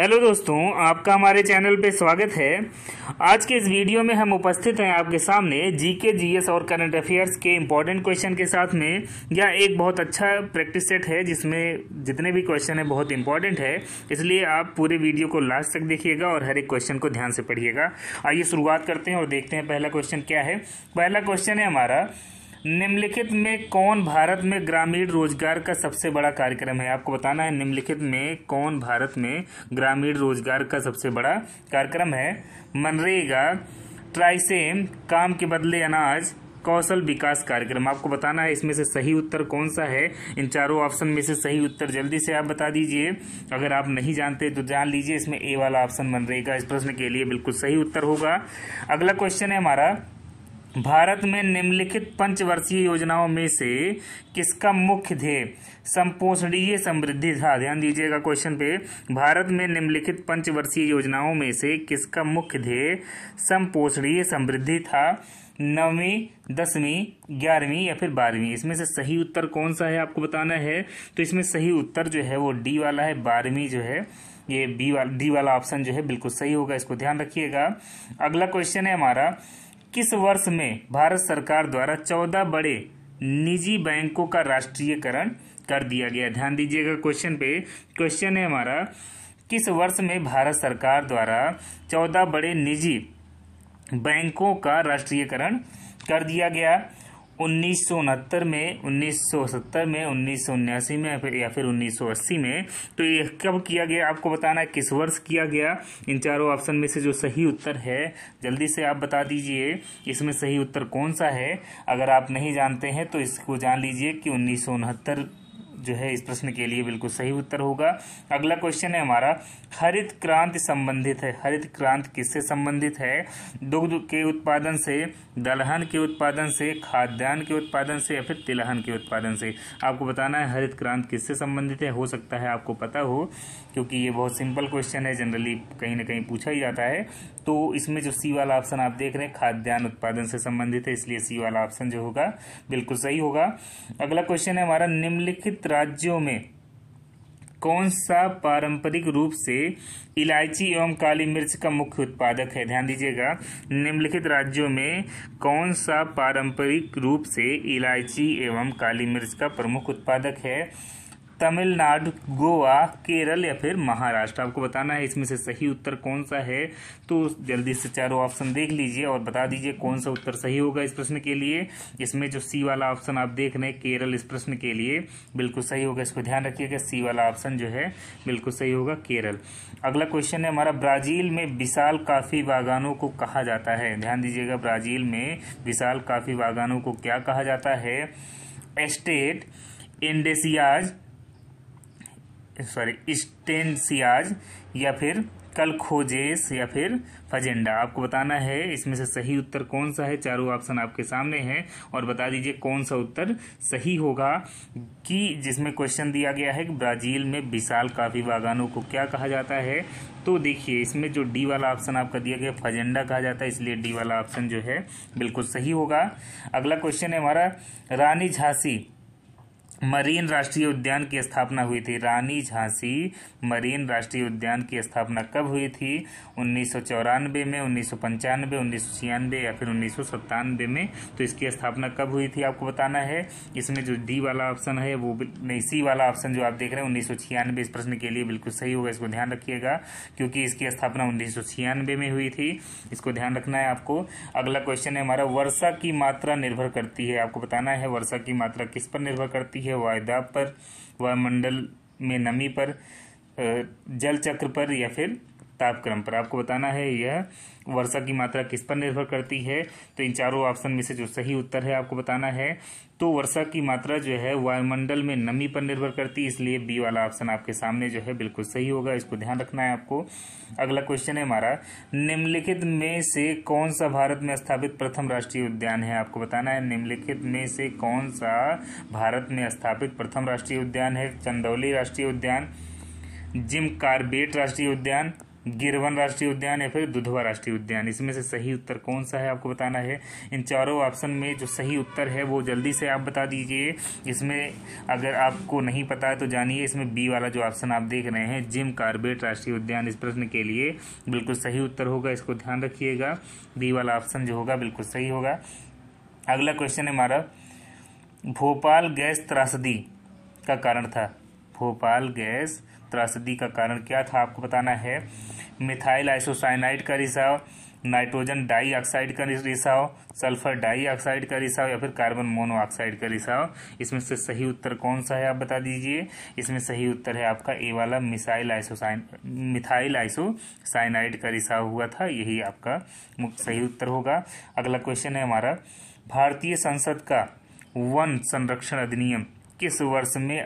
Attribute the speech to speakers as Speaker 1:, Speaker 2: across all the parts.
Speaker 1: hello दोस्तों आपका हमारे चैनल पे स्वागत है आज के इस वीडियो में हम उपस्थित हैं आपके सामने जीके जीएस और करंट अफेयर्स के इम्पॉर्टेंट क्वेश्चन के साथ में यह एक बहुत अच्छा प्रैक्टिस सेट है जिसमें जितने भी क्वेश्चन है बहुत इम्पोर्टेंट है इसलिए आप पूरे वीडियो को लास्ट तक देखिएगा और हर एक क्वेश्चन को ध्यान से पढ़िएगा आइए शुरुआत करते हैं और देखते हैं पहला क्वेश्चन क्या है पहला क्वेश्चन है हमारा निम्नलिखित में कौन भारत में ग्रामीण रोजगार का सबसे बड़ा कार्यक्रम है आपको बताना है निम्नलिखित में कौन भारत में ग्रामीण रोजगार का सबसे बड़ा कार्यक्रम है मनरेगा ट्राइसेम काम के बदले अनाज कौशल विकास कार्यक्रम आपको बताना है इसमें से सही उत्तर कौन सा है इन चारों ऑप्शन में से सही उत्तर जल्दी से आप बता दीजिए अगर आप नहीं जानते तो जान लीजिए इसमें ए वाला ऑप्शन मनरेगा इस प्रश्न के लिए बिल्कुल सही उत्तर होगा अगला क्वेश्चन है हमारा भारत में निम्नलिखित पंचवर्षीय योजनाओं में से किसका मुख्य ध्येय संपोषणीय समृद्धि था ध्यान दीजिएगा क्वेश्चन पे भारत में निम्नलिखित पंचवर्षीय योजनाओं में से किसका मुख्य ध्येय संपोषणीय समृद्धि था नौवीं दसवीं ग्यारहवीं या फिर बारहवीं इसमें से सही उत्तर कौन सा है आपको बताना है तो इसमें सही उत्तर जो है वो डी वाला है बारहवीं जो है ये बी वाला डी वाला ऑप्शन जो है बिल्कुल सही होगा इसको ध्यान रखिएगा अगला क्वेश्चन है हमारा किस वर्ष में भारत सरकार द्वारा चौदह बड़े निजी बैंकों का राष्ट्रीयकरण कर दिया गया ध्यान दीजिएगा क्वेश्चन पे क्वेश्चन है हमारा किस वर्ष में भारत सरकार द्वारा चौदह बड़े निजी बैंकों का राष्ट्रीयकरण कर दिया गया उन्नीस में 1970 में उन्नीस में या फिर उन्नीस 1980 में तो ये कब किया गया आपको बताना है किस वर्ष किया गया इन चारों ऑप्शन में से जो सही उत्तर है जल्दी से आप बता दीजिए इसमें सही उत्तर कौन सा है अगर आप नहीं जानते हैं तो इसको जान लीजिए कि उन्नीस जो है इस प्रश्न के लिए बिल्कुल सही उत्तर होगा अगला क्वेश्चन है हमारा हरित क्रांति संबंधित है हरित क्रांति किससे संबंधित है दुग्ध के उत्पादन से दलहन के उत्पादन से खाद्यान्न के उत्पादन से या फिर तिलहन के उत्पादन से आपको बताना है हरित क्रांति किससे संबंधित है हो सकता है आपको पता हो क्योंकि ये बहुत सिंपल क्वेश्चन है जनरली कहीं ना कहीं पूछा ही जाता है तो इसमें जो सी वाला ऑप्शन आप देख रहे हैं खाद्यान्न उत्पादन से संबंधित है इसलिए सी वाला ऑप्शन जो होगा बिल्कुल सही होगा अगला क्वेश्चन है हमारा निम्नलिखित राज्यों में कौन सा पारंपरिक रूप से इलायची एवं काली मिर्च का मुख्य उत्पादक है ध्यान दीजिएगा निम्नलिखित राज्यों में कौन सा पारंपरिक रूप से इलायची एवं काली मिर्च का प्रमुख उत्पादक है तमिलनाडु गोवा केरल या फिर महाराष्ट्र आपको बताना है इसमें से सही उत्तर कौन सा है तो जल्दी से चारों ऑप्शन देख लीजिए और बता दीजिए कौन सा उत्तर सही होगा इस प्रश्न के लिए इसमें जो सी वाला ऑप्शन आप देख रहे हैं केरल इस प्रश्न के लिए बिल्कुल सही होगा इसको ध्यान रखिएगा सी वाला ऑप्शन जो है बिल्कुल सही होगा केरल अगला क्वेश्चन है हमारा ब्राजील में विशाल काफी बागानों को कहा जाता है ध्यान दीजिएगा ब्राजील में विशाल काफी बागानों को क्या कहा जाता है एस्टेट एंडेसियाज सॉरी स्टेंसियाज या फिर कल खोजेस या फिर फजेंडा आपको बताना है इसमें से सही उत्तर कौन सा है चारों ऑप्शन आपके सामने हैं और बता दीजिए कौन सा उत्तर सही होगा कि जिसमें क्वेश्चन दिया गया है कि ब्राज़ील में विशाल काफ़ी बागानों को क्या कहा जाता है तो देखिए इसमें जो डी वाला ऑप्शन आपका दिया गया फजेंडा कहा जाता है इसलिए डी वाला ऑप्शन जो है बिल्कुल सही होगा अगला क्वेश्चन है हमारा रानी झांसी मरीन राष्ट्रीय उद्यान की स्थापना हुई थी रानी झांसी मरीन राष्ट्रीय उद्यान की स्थापना कब हुई थी उन्नीस में उन्नीस सौ पंचानवे उन्नीस या फिर उन्नीस में तो इसकी स्थापना कब हुई थी आपको बताना है इसमें जो डी वाला ऑप्शन है वो नहीं सी वाला ऑप्शन जो आप देख रहे हैं उन्नीस इस प्रश्न के लिए बिल्कुल सही होगा इसको ध्यान रखिएगा क्योंकि इसकी स्थापना उन्नीस में हुई थी इसको ध्यान रखना है आपको अगला क्वेश्चन है हमारा वर्षा की मात्रा निर्भर करती है आपको बताना है वर्षा की मात्रा किस पर निर्भर करती है है वायदाब पर वायुमंडल में नमी पर जल चक्र पर या फिर तापक्रम पर आपको बताना है यह वर्षा की मात्रा किस पर निर्भर करती है तो इन चारों ऑप्शन में से जो सही उत्तर है आपको बताना है तो वर्षा की मात्रा जो है वायुमंडल में नमी पर निर्भर करती है इसलिए बी वाला ऑप्शन आपके सामने जो है बिल्कुल सही होगा इसको ध्यान रखना है आपको अगला क्वेश्चन है हमारा निम्नलिखित में से कौन सा भारत में स्थापित प्रथम राष्ट्रीय उद्यान है आपको बताना है निम्नलिखित में से कौन सा भारत में स्थापित प्रथम राष्ट्रीय उद्यान है चंदौली राष्ट्रीय उद्यान जिम कार्बेट राष्ट्रीय उद्यान गिरवन राष्ट्रीय उद्यान या फिर दुधवा राष्ट्रीय उद्यान इसमें से सही उत्तर कौन सा है आपको बताना है इन चारों ऑप्शन में जो सही उत्तर है वो जल्दी से आप बता दीजिए इसमें अगर आपको नहीं पता है तो जानिए इसमें बी वाला जो ऑप्शन आप देख रहे हैं जिम कार्बेट राष्ट्रीय उद्यान इस प्रश्न के लिए बिल्कुल सही उत्तर होगा इसको ध्यान रखिएगा बी वाला ऑप्शन जो होगा बिल्कुल सही होगा अगला क्वेश्चन है हमारा भोपाल गैस त्रासदी का कारण था भोपाल गैस त्रासदी का कारण क्या था आपको बताना है मिथाइल आइसोसाइनाइड का रिसाव नाइट्रोजन डाइऑक्साइड का रिसाव सल्फर डाइऑक्साइड का रिसाव या फिर कार्बन मोनोऑक्साइड का रिसाव इसमें से सही उत्तर कौन सा है आप बता दीजिए इसमें सही उत्तर है आपका ए वाला मिसाइल आइसोसाइन मिथाइल आइसोसाइनाइड का रिसाव हुआ था यही आपका सही उत्तर होगा अगला क्वेश्चन है हमारा भारतीय संसद का वन संरक्षण अधिनियम किस वर्ष में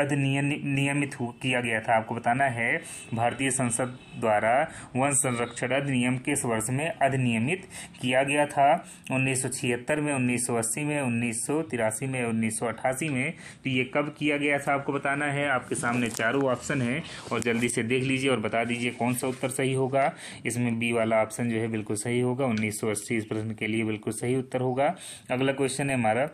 Speaker 1: अधिनियमित किया गया था आपको बताना है भारतीय संसद द्वारा वन संरक्षण अधिनियम किस वर्ष में अधिनियमित किया गया था 1976 में 1980 में 1983 में 1988 में तो ये कब किया गया था आपको बताना है आपके सामने चारों ऑप्शन हैं और जल्दी से देख लीजिए और बता दीजिए कौन सा उत्तर सही होगा इसमें बी वाला ऑप्शन जो है बिल्कुल सही होगा उन्नीस इस प्रश्न के लिए बिल्कुल सही उत्तर होगा अगला क्वेश्चन है हमारा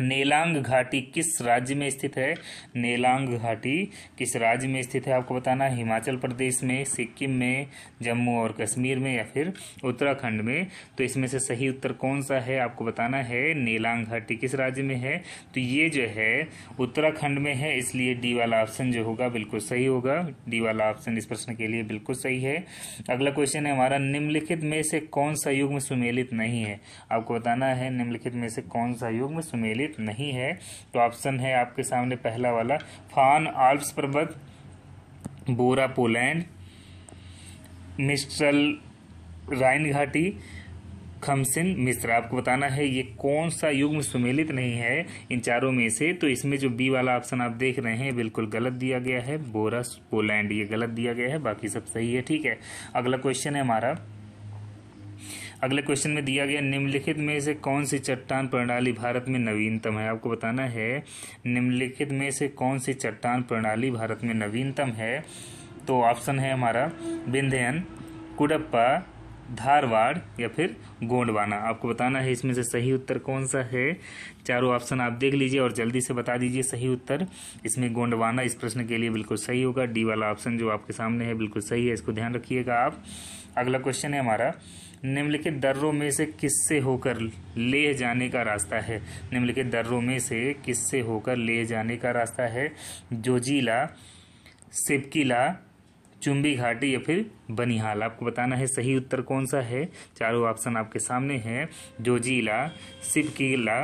Speaker 1: नेलांग घाटी किस राज्य में स्थित है नेलांग घाटी किस राज्य में स्थित है आपको बताना हिमाचल प्रदेश में सिक्किम में जम्मू और कश्मीर में या फिर उत्तराखंड में तो इसमें से सही उत्तर कौन सा है आपको बताना है नेलांग घाटी किस राज्य में है तो ये जो है उत्तराखंड में है इसलिए डी वाला ऑप्शन जो होगा बिल्कुल सही होगा डी वाला ऑप्शन इस प्रश्न के लिए बिल्कुल सही है अगला क्वेश्चन है हमारा निम्नलिखित में से कौन सा युग्म सुमेलित नहीं है आपको बताना है निम्नलिखित में से कौन सा युग्म सुमेलित संबंधित नहीं है तो ऑप्शन है आपके सामने पहला वाला फान आल्प्स पर्वत बोरा पोलैंड मिस्ट्रल राइन घाटी खमसिन मिस्र आपको बताना है ये कौन सा में सुमेलित नहीं है इन चारों में से तो इसमें जो बी वाला ऑप्शन आप देख रहे हैं बिल्कुल गलत दिया गया है बोरा पोलैंड ये गलत दिया गया है बाकी सब सही है ठीक है अगला क्वेश्चन है हमारा अगले क्वेश्चन में दिया गया निम्नलिखित में से कौन सी चट्टान प्रणाली भारत में नवीनतम है आपको बताना है निम्नलिखित में से कौन सी चट्टान प्रणाली भारत में नवीनतम है तो ऑप्शन है हमारा विंध्यन कुडप्पा धारवाड़ या फिर गोंडवाना आपको बताना है इसमें से सही उत्तर कौन सा है चारों ऑप्शन आप देख लीजिए और जल्दी से बता दीजिए सही उत्तर इसमें गोंडवाना इस प्रश्न के लिए बिल्कुल सही होगा डी वाला ऑप्शन जो आपके सामने है बिल्कुल सही है इसको ध्यान रखिएगा आप अगला क्वेश्चन है हमारा निम्नलिखित दर्रों में से किससे होकर ले जाने का रास्ता है निम्नलिखित दर्रों में से किससे होकर ले जाने का रास्ता है जोजीला सिपकीला चुंबी घाटी या फिर बनिहाल आपको बताना है सही उत्तर कौन सा है चारों ऑप्शन आपके सामने हैं जोजीला सिपकीला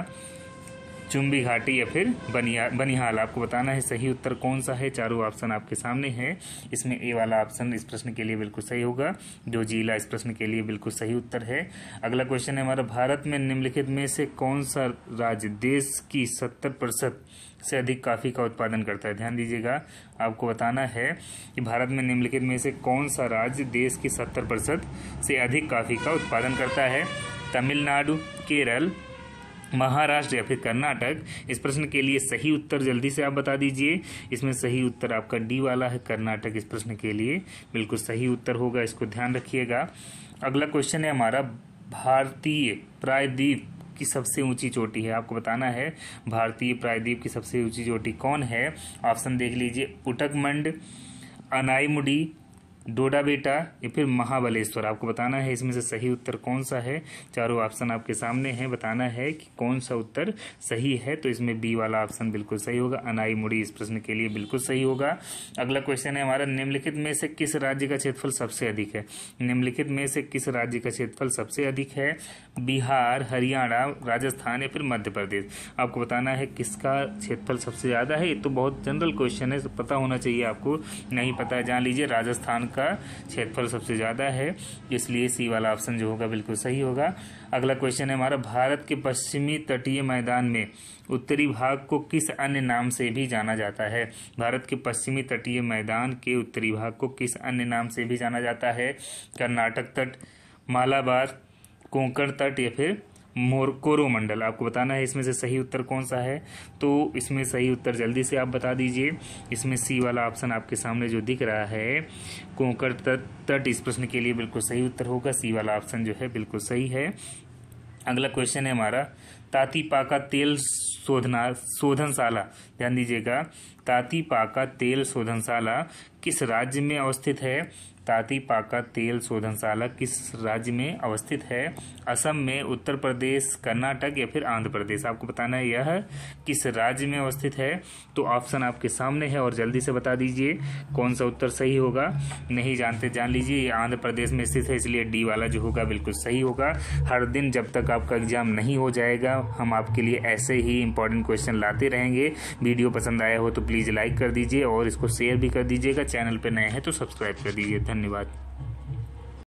Speaker 1: चुम्बी घाटी या फिर बनिया बनिहाल आपको बताना है सही उत्तर कौन सा है चारों ऑप्शन आपके सामने है इसमें ए वाला ऑप्शन इस प्रश्न के लिए बिल्कुल सही होगा जो जिला इस प्रश्न के लिए बिल्कुल सही उत्तर है अगला क्वेश्चन है हमारा भारत में निम्नलिखित में से कौन सा राज्य देश की सत्तर प्रतिशत से अधिक काफ़ी का उत्पादन करता है ध्यान दीजिएगा आपको बताना है कि भारत में निम्नलिखित में से कौन सा राज्य देश की सत्तर प्रतिशत से अधिक काफ़ी का उत्पादन करता है तमिलनाडु केरल महाराष्ट्र या फिर कर्नाटक इस प्रश्न के लिए सही उत्तर जल्दी से आप बता दीजिए इसमें सही उत्तर आपका डी वाला है कर्नाटक इस प्रश्न के लिए बिल्कुल सही उत्तर होगा इसको ध्यान रखिएगा अगला क्वेश्चन है हमारा भारतीय प्रायद्वीप की सबसे ऊंची चोटी है आपको बताना है भारतीय प्रायद्वीप की सबसे ऊंची चोटी कौन है ऑप्शन देख लीजिए उटकमंड अनाईमुडी डोडा बेटा या फिर महाबलेश्वर आपको बताना है इसमें से सही उत्तर कौन सा है चारों ऑप्शन आपके सामने हैं बताना है कि कौन सा उत्तर सही है तो इसमें बी वाला ऑप्शन बिल्कुल सही होगा अनाई मुड़ी इस प्रश्न के लिए बिल्कुल सही होगा अगला क्वेश्चन है हमारा निम्नलिखित में से किस राज्य का क्षेत्रफल सबसे अधिक है निम्नलिखित में से किस राज्य का क्षेत्रफल सबसे अधिक है बिहार हरियाणा राजस्थान या फिर मध्य प्रदेश आपको बताना है किसका क्षेत्रफल सबसे ज़्यादा है ये तो बहुत जनरल क्वेश्चन है पता होना चाहिए आपको नहीं पता जान लीजिए राजस्थान का क्षेत्रफल सबसे ज़्यादा है इसलिए सी वाला ऑप्शन जो होगा बिल्कुल सही होगा अगला क्वेश्चन है हमारा भारत के पश्चिमी तटीय मैदान में उत्तरी भाग को किस अन्य नाम से भी जाना जाता है भारत के पश्चिमी तटीय मैदान के उत्तरी भाग को किस अन्य नाम से भी जाना जाता है कर्नाटक तट मालाबार कोंकण तट या फिर मोरकोरो मंडल आपको बताना है इसमें से सही उत्तर कौन सा है तो इसमें सही उत्तर जल्दी से आप बता दीजिए इसमें सी वाला ऑप्शन आपके सामने जो दिख रहा है कोंकर तट तट इस प्रश्न के लिए बिल्कुल सही उत्तर होगा सी वाला ऑप्शन जो है बिल्कुल सही है अगला क्वेश्चन है हमारा ताती पाका तेल शोधना शोधनशाला ध्यान दीजिएगा ताती पाका तेल शोधनशाला किस राज्य में अवस्थित है ताती पाका तेल शोधनशाला किस राज्य में अवस्थित है असम में उत्तर प्रदेश कर्नाटक या फिर आंध्र प्रदेश आपको बताना है यह किस राज्य में अवस्थित है तो ऑप्शन आपके सामने है और जल्दी से बता दीजिए कौन सा उत्तर सही होगा नहीं जानते जान लीजिए ये आंध्र प्रदेश में स्थित है इसलिए डी वाला जो होगा बिल्कुल सही होगा हर दिन जब तक आपका एग्जाम नहीं हो जाएगा हम आपके लिए ऐसे ही इंपॉर्टेंट क्वेश्चन लाते रहेंगे वीडियो पसंद आया हो तो प्लीज़ लाइक कर दीजिए और इसको शेयर भी कर दीजिएगा चैनल पर नए हैं तो सब्सक्राइब कर दीजिए धन्यवाद